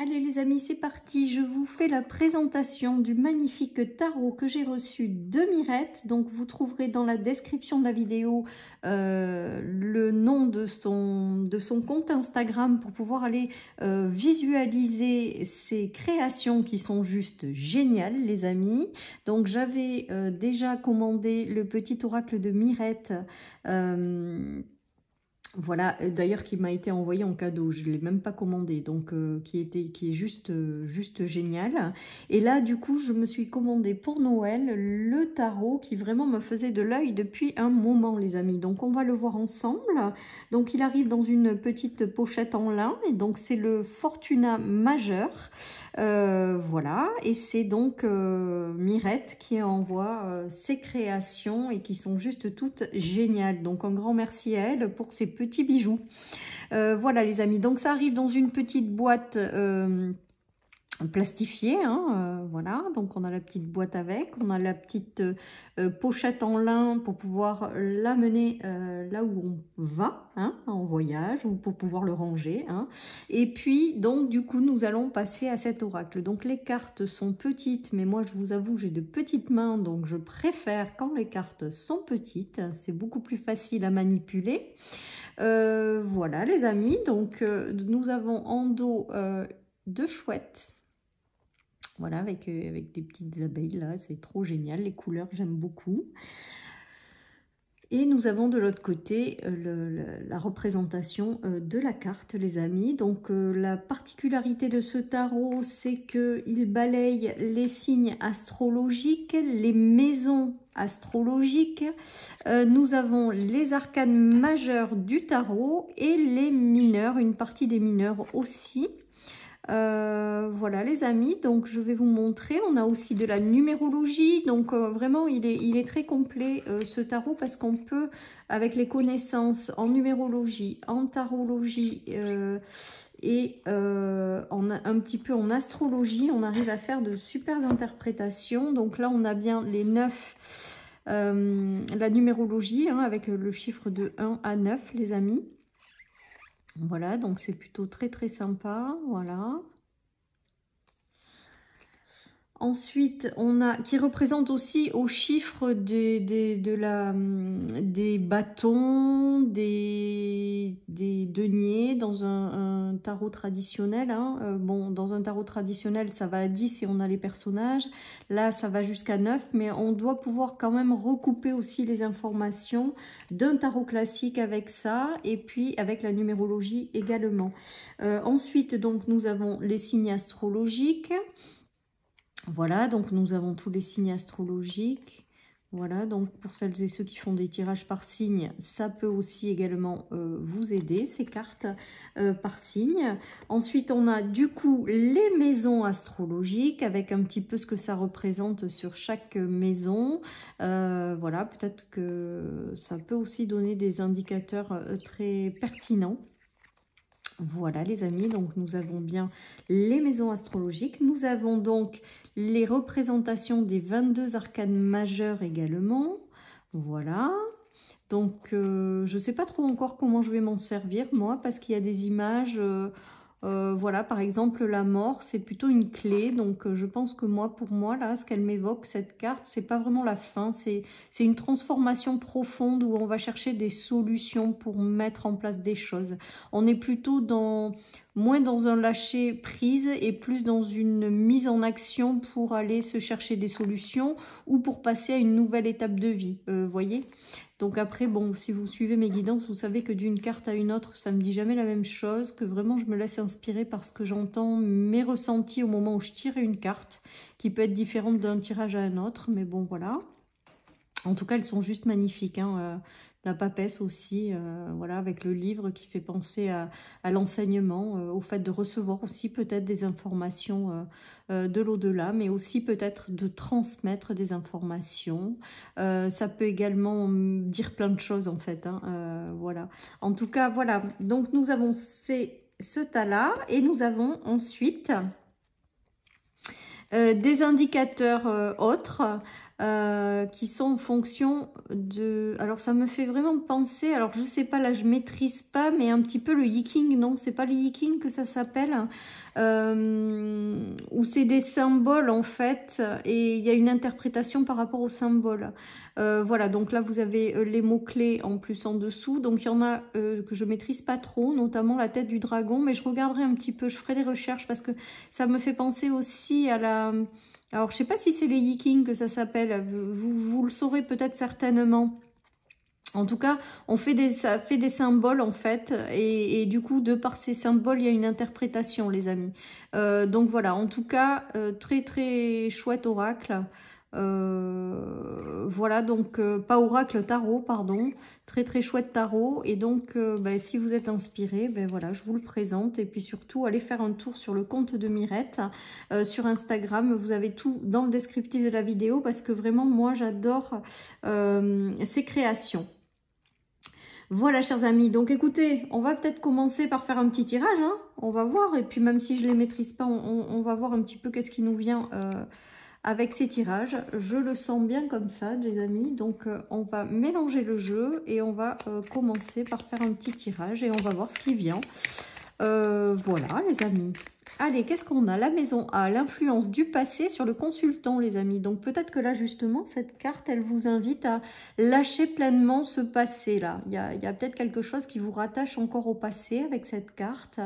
Allez les amis, c'est parti, je vous fais la présentation du magnifique tarot que j'ai reçu de Mirette. Donc vous trouverez dans la description de la vidéo euh, le nom de son, de son compte Instagram pour pouvoir aller euh, visualiser ses créations qui sont juste géniales les amis. Donc j'avais euh, déjà commandé le petit oracle de Mirette voilà, euh, d'ailleurs qui m'a été envoyé en cadeau, je ne l'ai même pas commandé, donc euh, qui, était, qui est juste, euh, juste génial. Et là, du coup, je me suis commandé pour Noël le tarot qui vraiment me faisait de l'œil depuis un moment, les amis. Donc on va le voir ensemble. Donc il arrive dans une petite pochette en lin, et donc c'est le Fortuna majeur. Euh, voilà, et c'est donc euh, Mirette qui envoie euh, ses créations et qui sont juste toutes géniales. Donc un grand merci à elle pour ses petits bijoux. voilà les amis, donc ça arrive dans une petite boîte plastifié, hein, euh, voilà, donc on a la petite boîte avec, on a la petite euh, euh, pochette en lin pour pouvoir l'amener là où on va, hein, en voyage, ou pour pouvoir le ranger, hein. et puis donc du coup nous allons passer à cet oracle, donc les cartes sont petites, mais moi je vous avoue j'ai de petites mains, donc je préfère quand les cartes sont petites, c'est beaucoup plus facile à manipuler, voilà les amis, donc nous avons en dos deux chouettes, voilà, avec, euh, avec des petites abeilles là, c'est trop génial. Les couleurs, j'aime beaucoup. Et nous avons de l'autre côté euh, la représentation euh, de la carte, les amis. Donc la particularité de ce tarot, c'est qu'il balaye les signes astrologiques, les maisons astrologiques. nous avons les arcanes majeures du tarot et les mineurs, une partie des mineurs aussi. Euh, voilà les amis, donc je vais vous montrer. On a aussi de la numérologie, donc euh, vraiment il est, il est, très complet euh, ce tarot parce qu'on peut, avec les connaissances en numérologie, en tarologie et un petit peu en astrologie, on arrive à faire de super interprétations. Donc là on a bien les 9, la numérologie hein, avec le chiffre de 1 à 9 les amis. Voilà, donc c'est plutôt très très sympa, voilà. Ensuite, on a qui représente aussi au chiffre des, hum, bâtons, des, deniers dans un, tarot traditionnel. Hein. Euh, bon, dans un tarot traditionnel, ça va à 10 et on a les personnages. Là, ça va jusqu'à 9, mais on doit pouvoir quand même recouper aussi les informations d'un tarot classique avec ça et puis avec la numérologie également. Euh, ensuite, donc, nous avons les signes astrologiques. Voilà, donc nous avons tous les signes astrologiques. Voilà, donc pour celles et ceux qui font des tirages par signe, ça peut aussi également euh, vous aider, ces cartes euh, par signe. Ensuite, on a du coup les maisons astrologiques, avec un petit peu ce que ça représente sur chaque maison. Euh, voilà, peut-être que ça peut aussi donner des indicateurs très pertinents. Voilà les amis, donc nous avons bien les maisons astrologiques, nous avons donc les représentations des 22 arcanes majeures également, voilà. Donc euh, je ne sais pas trop encore comment je vais m'en servir moi, parce qu'il y a des images... Euh, euh, voilà, par exemple, la mort, c'est plutôt une clé. Donc, euh, je pense que moi, pour moi, là, ce qu'elle m'évoque, cette carte, c'est pas vraiment la fin. C'est une transformation profonde où on va chercher des solutions pour mettre en place des choses. On est plutôt dans moins dans un lâcher prise et plus dans une mise en action pour aller se chercher des solutions ou pour passer à une nouvelle étape de vie, euh, voyez donc après, bon, si vous suivez mes guidances, vous savez que d'une carte à une autre, ça ne me dit jamais la même chose, que vraiment je me laisse inspirer par ce que j'entends, mes ressentis au moment où je tire une carte, qui peut être différente d'un tirage à un autre, mais bon, voilà. En tout cas, elles sont juste magnifiques. Hein, euh, la papesse aussi, euh, voilà, avec le livre qui fait penser à, l'enseignement, euh, au fait de recevoir aussi peut-être des informations euh, de l'au-delà, mais aussi peut-être de transmettre des informations. ça peut également dire plein de choses en fait, hein, voilà. En tout cas, voilà, donc nous avons ces, ce tas-là et nous avons ensuite... des indicateurs autres euh, qui sont en fonction de... Alors, ça me fait vraiment penser... Alors, je sais pas, là, je maîtrise pas, mais un petit peu le yiking, non C'est pas le yiking que ça s'appelle euh, c'est des symboles, en fait, et il y a une interprétation par rapport aux symboles. Euh, voilà, donc là, vous avez euh, les mots-clés en plus en dessous. Donc, il y en a que je maîtrise pas trop, notamment la tête du dragon, mais je regarderai un petit peu, je ferai des recherches parce que ça me fait penser aussi à la... Alors, je ne sais pas si c'est les Yikings que ça s'appelle. Vous, vous, le saurez peut-être certainement. En tout cas, on fait des, ça fait des symboles en fait, et, du coup, de par ces symboles, il y a une interprétation, les amis. Euh, donc voilà, en tout cas, euh, très très chouette oracle. Euh, voilà, donc euh, pas oracle, tarot, pardon. Très très chouette tarot. Et donc, euh, ben, si vous êtes inspiré, ben voilà, je vous le présente. Et puis surtout, allez faire un tour sur le compte de Mirette sur Instagram. Vous avez tout dans le descriptif de la vidéo parce que vraiment, moi, j'adore ses créations. Voilà, chers amis. Donc, écoutez, on va peut-être commencer par faire un petit tirage. Hein. on va voir. Et puis, même si je ne les maîtrise pas, on, va voir un petit peu qu'est-ce qui nous vient avec ces tirages. Je le sens bien comme ça, les amis. Donc, euh, on va mélanger le jeu et on va euh, commencer par faire un petit tirage et on va voir ce qui vient. Euh, voilà, les amis. Allez, qu'est-ce qu'on a La maison A, l'influence du passé sur le consultant, les amis. Donc peut-être que là, justement, cette carte, elle vous invite à lâcher pleinement ce passé-là. Il y a, peut-être quelque chose qui vous rattache encore au passé avec cette carte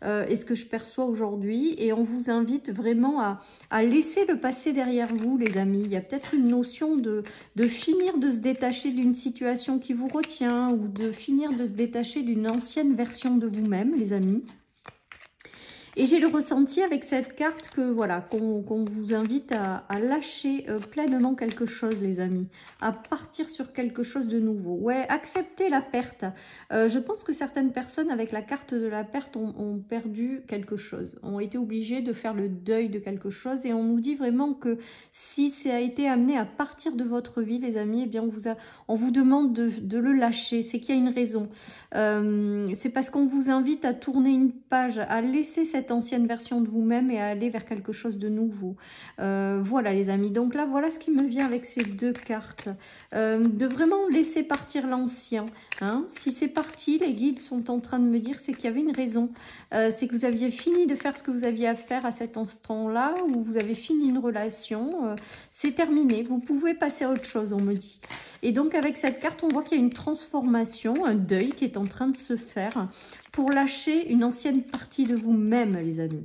est euh, et ce que je perçois aujourd'hui. Et on vous invite vraiment à, laisser le passé derrière vous, les amis. Il y a peut-être une notion de finir de se détacher d'une situation qui vous retient ou de finir de se détacher d'une ancienne version de vous-même, les amis. Et j'ai le ressenti avec cette carte que voilà qu'on vous invite à, lâcher euh, pleinement quelque chose, les amis, à partir sur quelque chose de nouveau. Ouais, accepter la perte. Euh, je pense que certaines personnes avec la carte de la perte ont, perdu quelque chose, ont été obligées de faire le deuil de quelque chose. Et on nous dit vraiment que si ça a été amené à partir de votre vie, les amis, eh bien on vous, on vous demande de, le lâcher. C'est qu'il y a une raison. Euh, c'est parce qu'on vous invite à tourner une page, à laisser cette ancienne version de vous-même et aller vers quelque chose de nouveau. Euh, voilà les amis, donc là voilà ce qui me vient avec ces deux cartes. Euh, de vraiment laisser partir l'ancien. Hein. Si c'est parti, les guides sont en train de me dire c'est qu'il y avait une raison. Euh, c'est que vous aviez fini de faire ce que vous aviez à faire à cet instant-là, ou vous avez fini une relation, c'est terminé, vous pouvez passer à autre chose, on me dit. Et donc avec cette carte, on voit qu'il y a une transformation, un deuil qui est en train de se faire pour lâcher une ancienne partie de vous-même les amis.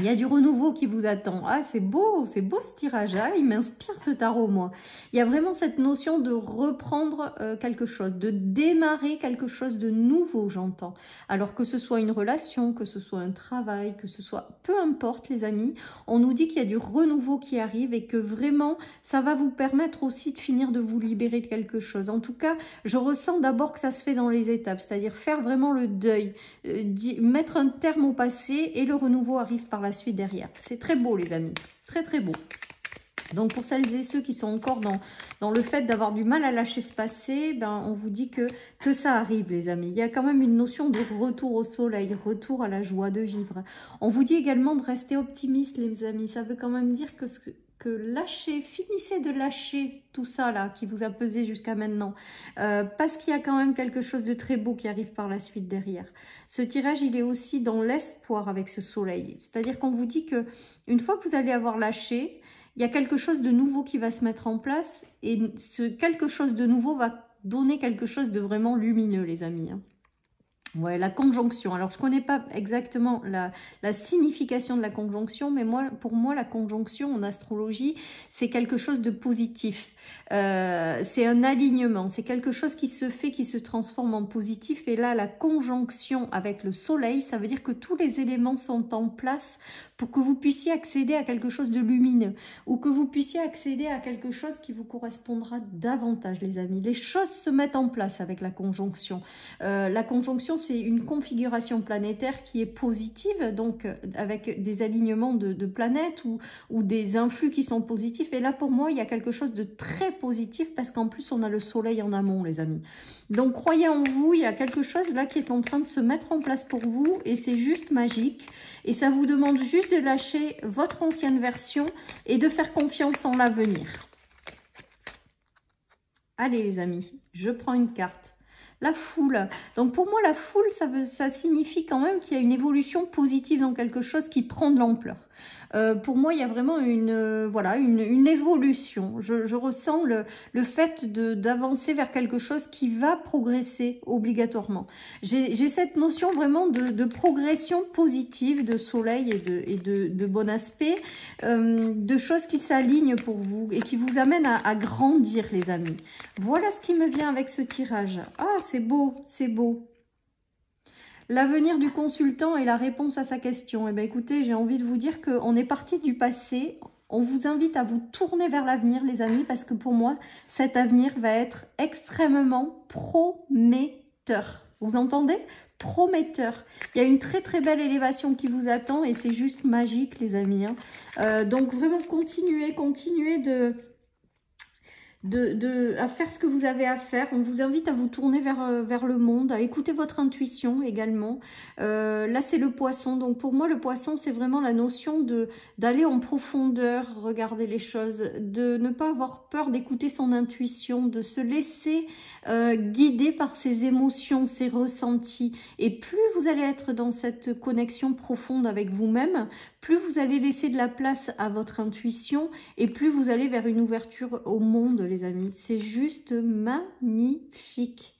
Il y a du renouveau qui vous attend. Ah, c'est beau, c'est beau ce tirage-là. Hein. Il m'inspire ce tarot, moi. Il y a vraiment cette notion de reprendre euh, quelque chose, de démarrer quelque chose de nouveau, j'entends. Alors que ce soit une relation, que ce soit un travail, que ce soit... Peu importe, les amis, on nous dit qu'il y a du renouveau qui arrive et que vraiment, ça va vous permettre aussi de finir de vous libérer de quelque chose. En tout cas, je ressens d'abord que ça se fait dans les étapes, c'est-à-dire faire vraiment le deuil, euh, mettre un terme au passé et le renouveau arrive par la suite derrière. C'est très beau, les amis. Très, très beau. Donc pour celles et ceux qui sont encore dans, dans le fait d'avoir du mal à lâcher se passer ben on vous dit que, que ça arrive les amis. Il y a quand même une notion de retour au soleil, retour à la joie de vivre. On vous dit également de rester optimiste les amis. Ça veut quand même dire que ce, que que lâchez, finissez de lâcher tout ça là qui vous a pesé jusqu'à maintenant, euh, parce qu'il y a quand même quelque chose de très beau qui arrive par la suite derrière. Ce tirage, il est aussi dans l'espoir avec ce soleil, c'est-à-dire qu'on vous dit que une fois que vous allez avoir lâché, il y a quelque chose de nouveau qui va se mettre en place et ce quelque chose de nouveau va donner quelque chose de vraiment lumineux, les amis. Hein la conjonction. Alors, je connais pas exactement la, signification de la conjonction, mais moi, pour moi, la conjonction en astrologie, c'est quelque chose de positif. Euh, c'est un alignement, c'est quelque chose qui se fait, qui se transforme en positif. Et là, la conjonction avec le soleil, ça veut dire que tous les éléments sont en place pour que vous puissiez accéder à quelque chose de lumineux ou que vous puissiez accéder à quelque chose qui vous correspondra davantage, les amis. Les choses se mettent en place avec la conjonction. Euh, la conjonction, c'est une configuration planétaire qui est positive, donc euh, avec des alignements de, planètes ou, des influx qui sont positifs. Et là, pour moi, il y a quelque chose de très positif parce qu'en plus, on a le soleil en amont, les amis. Donc, croyez en vous, il y a quelque chose là qui est en train de se mettre en place pour vous et c'est juste magique. Et ça vous demande juste de lâcher votre ancienne version et de faire confiance en l'avenir. Allez les amis, je prends une carte la foule. Donc pour moi, la foule, ça, veut, ça signifie quand même qu'il y a une évolution positive dans quelque chose qui prend de l'ampleur. Euh, pour moi, il y a vraiment une, euh, voilà, une, évolution. Je, ressens le, le fait d'avancer vers quelque chose qui va progresser obligatoirement. J'ai cette notion vraiment de, progression positive, de soleil et de, bon aspect, euh, de choses qui s'alignent pour vous et qui vous amènent à, à grandir, les amis. Voilà ce qui me vient avec ce tirage. Ah, c'est beau, c'est beau. L'avenir du consultant et la réponse à sa question. Eh bien, écoutez, j'ai envie de vous dire qu'on est parti du passé. On vous invite à vous tourner vers l'avenir, les amis, parce que pour moi, cet avenir va être extrêmement prometteur. Vous entendez prometteur. Il y a une très très belle élévation qui vous attend et c'est juste magique les amis. Hein. Euh, donc vraiment continuez, continuez de, de, de, à faire ce que vous avez à faire. On vous invite à vous tourner vers, euh, vers le monde, à écouter votre intuition également. Euh, là, c'est le poisson. Donc, pour moi, le poisson, c'est vraiment la notion de d'aller en profondeur, regarder les choses, de ne pas avoir peur d'écouter son intuition, de se laisser euh, guider par ses émotions, ses ressentis. Et plus vous allez être dans cette connexion profonde avec vous-même, plus vous allez laisser de la place à votre intuition et plus vous allez vers une ouverture au monde, amis. C'est juste magnifique.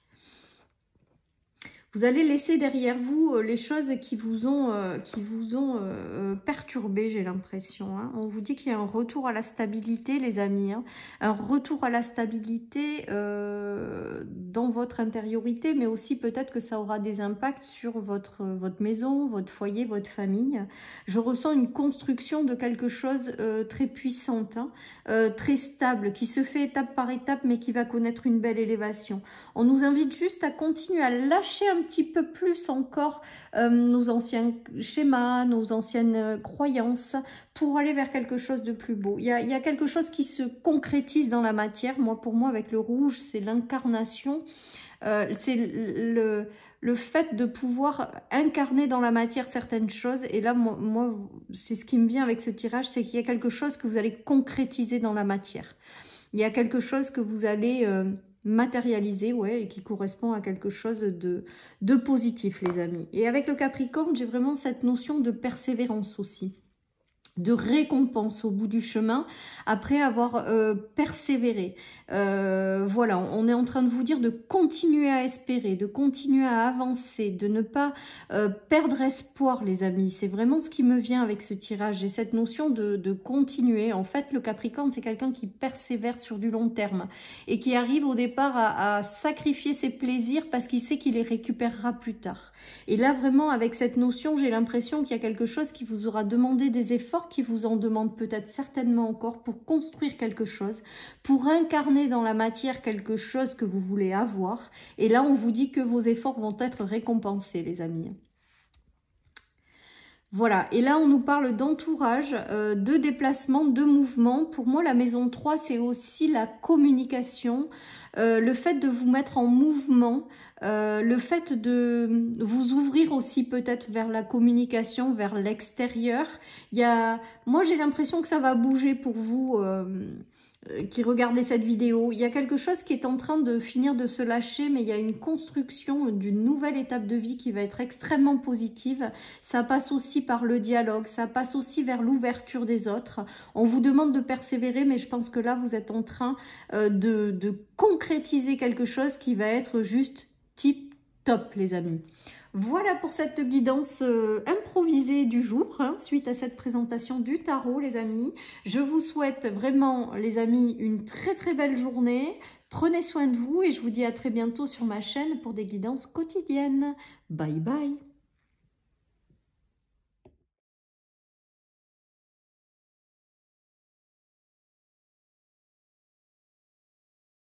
Vous allez laisser derrière vous euh, les choses qui vous ont, euh, qui vous ont euh, perturbé, j'ai l'impression. Hein. On vous dit qu'il y a un retour à la stabilité, les amis. Hein. Un retour à la stabilité dans votre intériorité, mais aussi peut-être que ça aura des impacts sur votre, votre maison, votre foyer, votre famille. Je ressens une construction de quelque chose très puissante, hein, très stable, qui se fait étape par étape, mais qui va connaître une belle élévation. On nous invite juste à continuer à lâcher un petit peu plus encore euh, nos anciens schémas, nos anciennes euh, croyances pour aller vers quelque chose de plus beau. Il y, a, quelque chose qui se concrétise dans la matière. Moi, pour moi, avec le rouge, c'est l'incarnation. Euh, c'est le, fait de pouvoir incarner dans la matière certaines choses. Et là, moi, c'est ce qui me vient avec ce tirage, c'est qu'il y a quelque chose que vous allez concrétiser dans la matière. Il y a quelque chose que vous allez matérialisé, ouais, et qui correspond à quelque chose de, de positif, les amis. Et avec le Capricorne, j'ai vraiment cette notion de persévérance aussi de récompense au bout du chemin après avoir euh, persévéré. Euh, voilà, on est en train de vous dire de continuer à espérer, de continuer à avancer, de ne pas euh, perdre espoir, les amis. C'est vraiment ce qui me vient avec ce tirage et cette notion de, continuer. En fait, le Capricorne, c'est quelqu'un qui persévère sur du long terme et qui arrive au départ à sacrifier ses plaisirs parce qu'il sait qu'il les récupérera plus tard. Et là, vraiment, avec cette notion, j'ai l'impression qu'il y a quelque chose qui vous aura demandé des efforts qui vous en demande peut-être certainement encore pour construire quelque chose, pour incarner dans la matière quelque chose que vous voulez avoir. Et là, on vous dit que vos efforts vont être récompensés, les amis. Voilà, et là on nous parle d'entourage, euh, de déplacement, de mouvement. Pour moi, la maison 3, c'est aussi la communication, euh, le fait de vous mettre en mouvement, euh, le fait de vous ouvrir aussi peut-être vers la communication, vers l'extérieur. Il y moi j'ai l'impression que ça va bouger pour vous euh, euh, qui regardez cette vidéo. Il y a quelque chose qui est en train de finir de se lâcher, mais il y a une construction d'une nouvelle étape de vie qui va être extrêmement positive. Ça passe aussi par le dialogue, ça passe aussi vers l'ouverture des autres. On vous demande de persévérer, mais je pense que là vous êtes en train de concrétiser quelque chose qui va être juste tip top les amis. Voilà pour cette guidance euh, improvisée du jour, hein, suite à cette présentation du tarot les amis. Je vous souhaite vraiment les amis une très très belle journée. Prenez soin de vous et je vous dis à très bientôt sur ma chaîne pour des guidances quotidiennes. Bye bye